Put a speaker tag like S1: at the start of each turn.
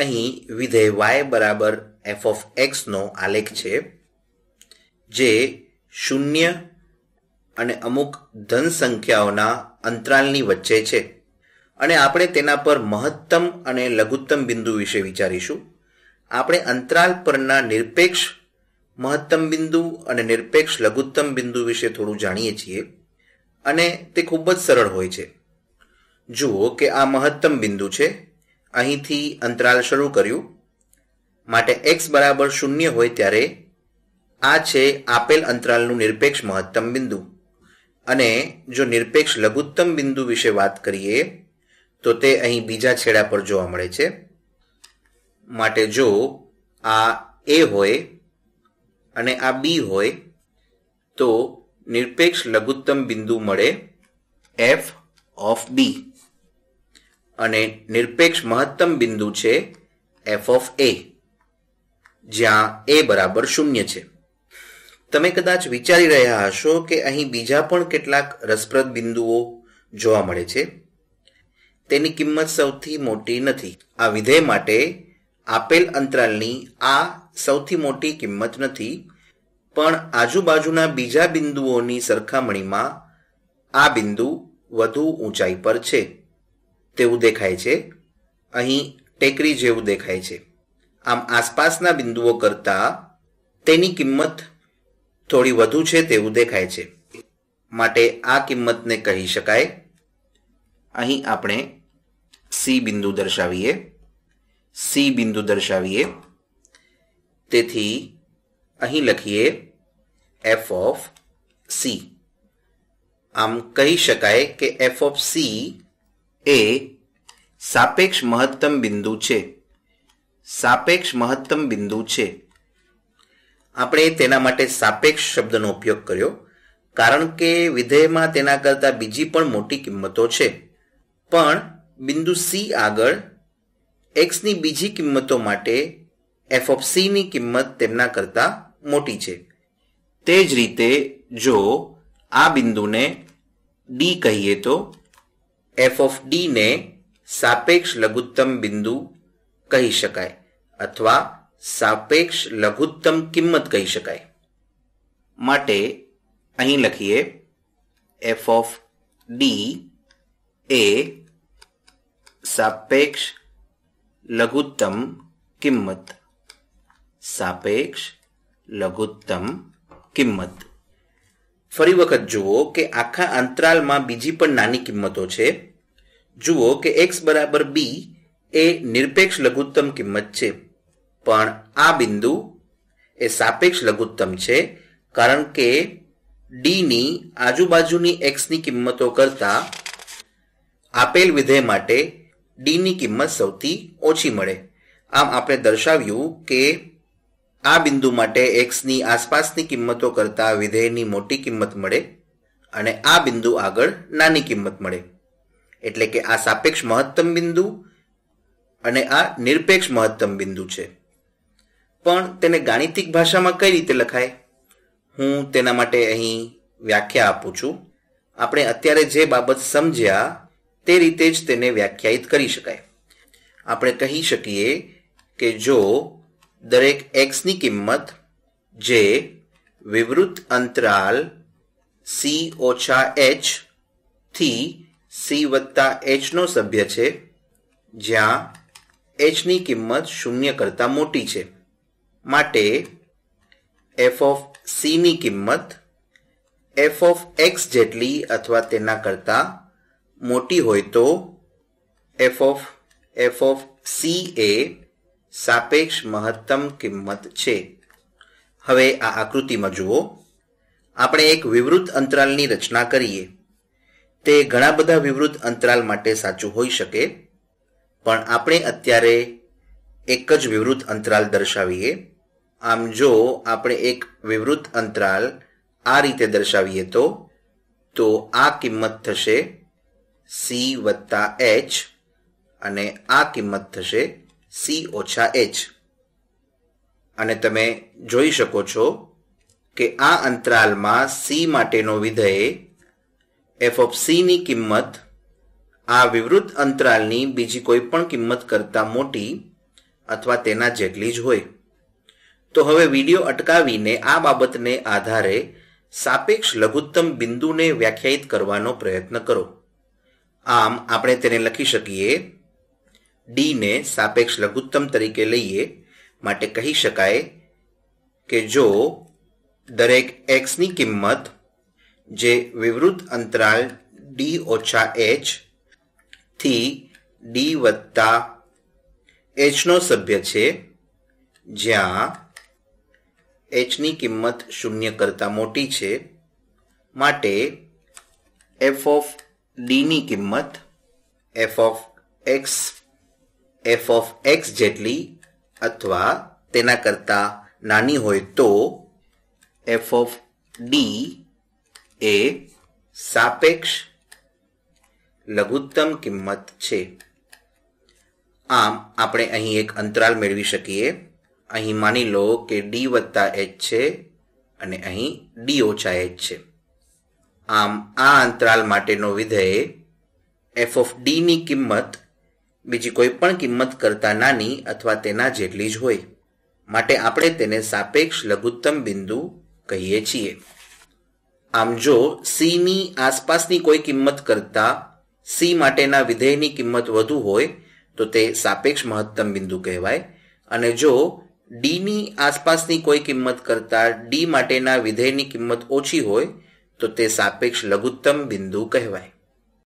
S1: અહીં વિધેય વાય બરાબર એફ ઓફ એક્સનો આલેખ છે જે શૂન્ય અને અમુક ધન સંખ્યાઓના અંતરાલની વચ્ચે છે અને આપણે તેના પર મહત્તમ અને લઘુત્તમ બિંદુ વિશે વિચારીશું આપણે અંતરાલ પરના નિરપેક્ષ મહત્તમ બિંદુ અને નિરપેક્ષ લઘુત્તમ બિંદુ વિશે થોડું જાણીએ છીએ અને તે ખૂબ જ સરળ હોય છે જુઓ કે આ મહત્તમ બિંદુ છે અહીંથી અંતરાલ શરૂ કર્યું માટે એક્સ બરાબર શૂન્ય હોય ત્યારે આ છે આપેલ અંતરાલનું નિરપેક્ષ મહત્તમ બિંદુ અને જો નિરપેક્ષ લઘુત્તમ બિંદુ વિશે વાત કરીએ તો તે અહીં બીજા છેડા પર જોવા મળે છે માટે જો આ એ હોય અને આ બી હોય તો નિરપેક્ષ લઘુત્તમ બિંદુ મળે એફ ઓફ બી અને નિરપેક્ષ મહત્તમ બિંદુ છે એફ ઓફ એ જ્યાં એ બરાબર શૂન્ય છે તમે કદાચ વિચારી રહ્યા હશો કે અહીં બીજા પણ કેટલાક રસપ્રદ બિંદુઓ જોવા મળે છે તેની કિંમત સૌથી મોટી નથી આ વિધેય માટે આપેલ અંતરાલની આ સૌથી મોટી કિંમત નથી પણ આજુબાજુના બીજા બિંદુઓની સરખામણીમાં આ બિંદુ વધુ ઊંચાઈ પર છે તેવું દેખાય છે અહીં ટેકરી જેવું દેખાય છે આમ આસપાસના બિંદુઓ કરતાં તેની કિંમત થોડી વધુ છે તેવું દેખાય છે માટે આ કિંમતને કહી શકાય અહીં આપણે સી બિંદુ દર્શાવીએ સી બિંદુ દર્શાવીએ તેથી અહીં લખીએ એફ ઓફ સી આમ કહી શકાય કે એફ ઓફ સી એ સાપેક્ષ મહત્તમ બિંદુ છે સાપેક્ષ મહત્તમ બિંદુ છે આપણે તેના માટે સાપેક્ષ શબ્દનો ઉપયોગ કર્યો કારણ કે વિધેયમાં તેના કરતાં બીજી પણ મોટી કિંમતો છે પણ બિંદુ સી આગળ એક્સની બીજી કિંમતો માટે એફ ઓફ સીની કિંમત તેમના કરતાં મોટી છે તે જ રીતે જો આ બિંદુને ડી કહીએ તો એફ ઓફ ડીને સાપેક્ષ લઘુત્તમ બિંદુ કહી શકાય અથવા સાપેક્ષ લઘુત્તમ કિંમત કહી શકાય માટે અહીં લખીએ એફ ઓફ ડી એ સાપેક્ષ લઘુત્તમ કિંમત સાપેક્ષ લઘુત્તમ કિંમત ફરી વખત જુઓ કે આખા અંતરાલમાં બીજી પણ નાની કિંમતો છે જુઓ કે એક્સ બરાબર બી એ નિરપેક્ષ લઘુત્તમ કિંમત છે પણ આ બિંદુ એ સાપેક્ષ લઘુત્તમ છે કારણ કે ડીની આજુબાજુની એક્સની કિંમતો કરતાં આપેલ વિધેય માટે ડીની કિંમત સૌથી ઓછી મળે આમ આપણે દર્શાવ્યું કે આ બિંદુ માટે એક્સની આસપાસની કિંમતો કરતાં વિધેયની મોટી કિંમત મળે અને આ બિંદુ આગળ નાની કિંમત મળે એટલે કે આ સાપેક્ષ મહત્તમ બિંદુ અને આ નિરપેક્ષ મહત્તમ બિંદુ છે પણ તેને ગાણિતિક ભાષામાં કઈ રીતે લખાય હું તેના માટે અહીં વ્યાખ્યા આપું છું આપણે અત્યારે જે બાબત સમજ્યા તે રીતે જ તેને વ્યાખ્યાયિત કરી શકાય આપણે કહી શકીએ કે જો દરેક એક્સની કિંમત જે વિવૃત અંતરાલ સી ઓછા એચ થી સી વત્તા એચનો સભ્ય છે જ્યાં એચની કિંમત શૂન્ય કરતાં મોટી છે માટે એફ ઓફ સીની કિંમત એફ ઓફ એક્સ જેટલી અથવા તેના કરતાં મોટી હોય તો F of F of C એ સાપેક્ષ મહત્તમ કિંમત છે હવે આ આકૃતિમાં જુઓ આપણે એક વિવૃત અંતરાલની રચના કરીએ તે ઘણા બધા વિવૃત અંતરાલ માટે સાચું હોઈ શકે પણ આપણે અત્યારે એક જ વિવૃત અંતરાલ દર્શાવીએ આમ જો આપણે એક વિવૃત અંતરાલ આ રીતે દર્શાવીએ તો તો આ કિંમત થશે સી વત્તા એચ અને આ કિંમત થશે સી ઓછા એચ અને તમે જોઈ શકો છો કે આ અંતરાલમાં સી માટેનો વિધેય એફ ઓફ સીની કિંમત આ વિવૃત અંતરાલની બીજી કોઈ પણ કિંમત કરતાં મોટી અથવા તેના જેટલી જ હોય તો હવે વિડીયો અટકાવીને આ બાબતને આધારે સાપેક્ષ લઘુત્તમ બિંદુને વ્યાખ્યાયિત કરવાનો પ્રયત્ન કરો આમ આપણે તેને લખી શકીએ ડીને સાપેક્ષ લઘુત્તમ તરીકે લઈએ માટે કહી શકાય કે જો દરેક એક્સની કિંમત જે વિવૃત અંતરાલ ડી ઓછા એચ થી ડી વત્તા એચનો સભ્ય છે જ્યાં એચની કિંમત શૂન્ય કરતાં મોટી છે માટે એફ ઓફ ડીની કિંમત F of X F of X જેટલી અથવા તેના કરતાં નાની હોય તો એફ ઓફ ડી એ સાપેક્ષ લઘુત્તમ કિંમત છે આમ આપણે અહીં એક અંતરાલ મેળવી શકીએ અહીં માની લો કે ડી વત્તા એચ છે અને અહીં ડી ઓછા એચ છે આમ આ અંતરાલ માટેનો વિધેય એફ ઓફ ડીની કિંમત બીજી કોઈ પણ કિંમત કરતાં નાની અથવા તેના જેટલી જ હોય માટે આપણે તેને સાપેક્ષ લઘુત્તમ બિંદુ કહીએ છીએ આમ જો સીની આસપાસની કોઈ કિંમત કરતાં સી માટેના વિધેયની કિંમત વધુ હોય તો તે સાપેક્ષ મહત્તમ બિંદુ કહેવાય અને જો ડીની આસપાસની કોઈ કિંમત કરતાં ડી માટેના વિધેયની કિંમત ઓછી હોય તો તે સાપેક્ષ લઘુત્તમ બિંદુ કહેવાય